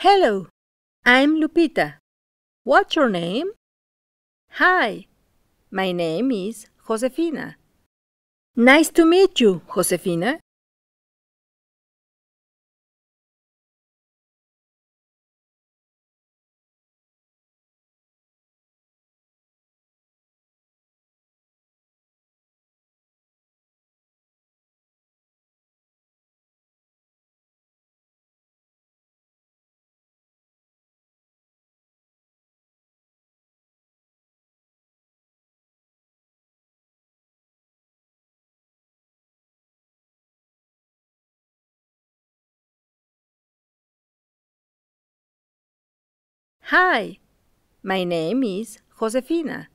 Hello, I'm Lupita. What's your name? Hi, my name is Josefina. Nice to meet you, Josefina. Hi, my name is Josefina.